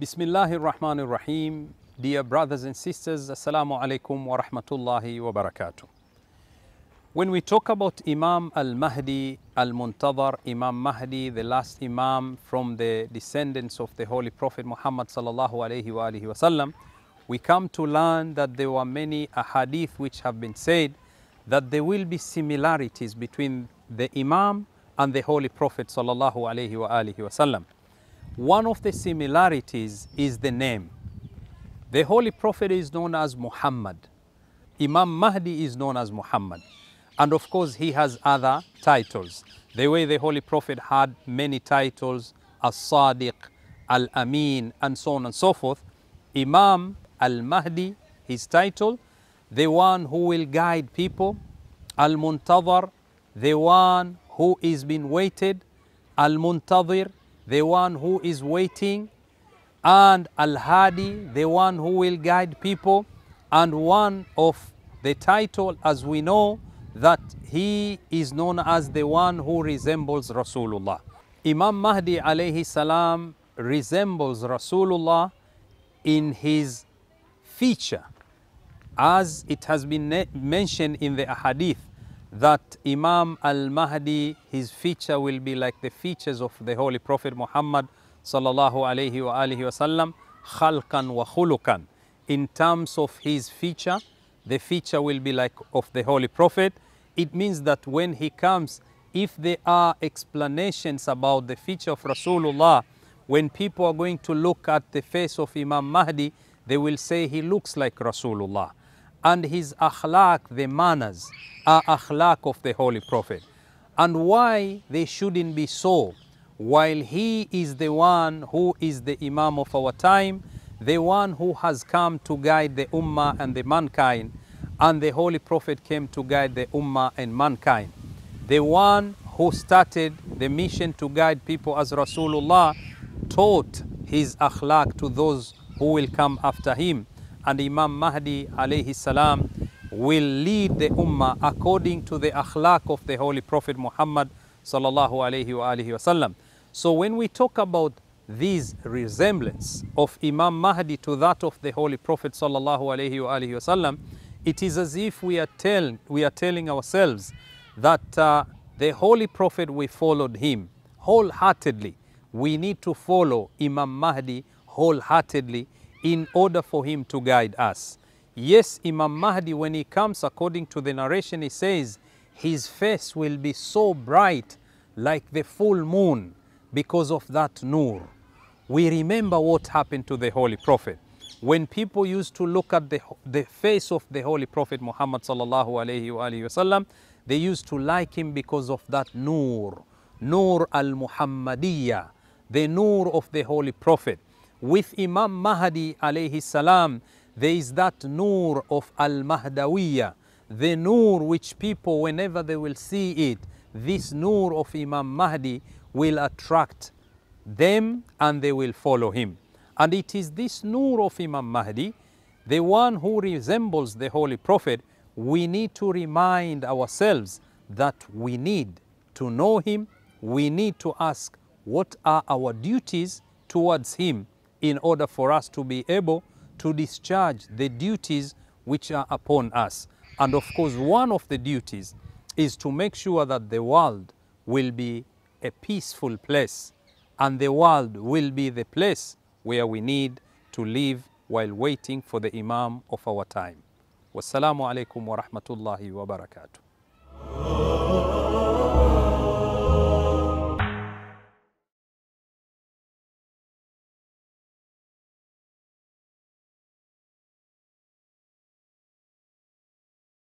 Bismillahir Rahmanir Rahim. Dear brothers and sisters, Assalamu alaikum wa rahmatullahi wa barakatuh. When we talk about Imam al Mahdi al Muntadhar, Imam Mahdi, the last Imam from the descendants of the Holy Prophet Muhammad sallallahu wasallam, we come to learn that there were many ahadith which have been said that there will be similarities between the Imam and the Holy Prophet sallallahu alayhi wa wasallam. One of the similarities is the name. The Holy Prophet is known as Muhammad. Imam Mahdi is known as Muhammad. And of course, he has other titles. The way the Holy Prophet had many titles, As Sadiq, Al Amin, and so on and so forth. Imam Al Mahdi, his title, the one who will guide people. Al Muntadhar, the one who is being waited. Al Muntadhir, the one who is waiting, and Al Hadi, the one who will guide people, and one of the title, as we know, that he is known as the one who resembles Rasulullah. Imam Mahdi alayhi salam resembles Rasulullah in his feature, as it has been mentioned in the ahadith that Imam al-Mahdi, his feature will be like the features of the Holy Prophet Muhammad sallallahu alayhi wa alihi wasallam, khalqan wa khulukan. In terms of his feature, the feature will be like of the Holy Prophet. It means that when he comes, if there are explanations about the feature of Rasulullah, when people are going to look at the face of Imam Mahdi, they will say he looks like Rasulullah and his akhlaq, the manners, are akhlaq of the Holy Prophet, and why they shouldn't be so, while he is the one who is the Imam of our time, the one who has come to guide the Ummah and the mankind, and the Holy Prophet came to guide the Ummah and mankind. The one who started the mission to guide people as Rasulullah taught his akhlaq to those who will come after him and Imam Mahdi alayhi salam will lead the ummah according to the akhlaq of the Holy Prophet Muhammad sallallahu alayhi wa alihi wasallam. So when we talk about these resemblance of Imam Mahdi to that of the Holy Prophet sallallahu alayhi wa alihi wasallam, it is as if we are, tell, we are telling ourselves that uh, the Holy Prophet, we followed him wholeheartedly. We need to follow Imam Mahdi wholeheartedly in order for him to guide us. Yes, Imam Mahdi, when he comes, according to the narration, he says, his face will be so bright like the full moon because of that nur. We remember what happened to the Holy Prophet. When people used to look at the, the face of the Holy Prophet Muhammad sallallahu alayhi wa wasallam, they used to like him because of that nur, nur al-Muhammadiyya, the nur of the Holy Prophet with Imam Mahdi alayhi salam, there is that nur of al-Mahdawiyah, the nur which people, whenever they will see it, this nur of Imam Mahdi will attract them and they will follow him. And it is this nur of Imam Mahdi, the one who resembles the Holy Prophet, we need to remind ourselves that we need to know him, we need to ask what are our duties towards him in order for us to be able to discharge the duties which are upon us. And of course, one of the duties is to make sure that the world will be a peaceful place and the world will be the place where we need to live while waiting for the Imam of our time. Wassalamu alaikum wa rahmatullahi wa barakatuh.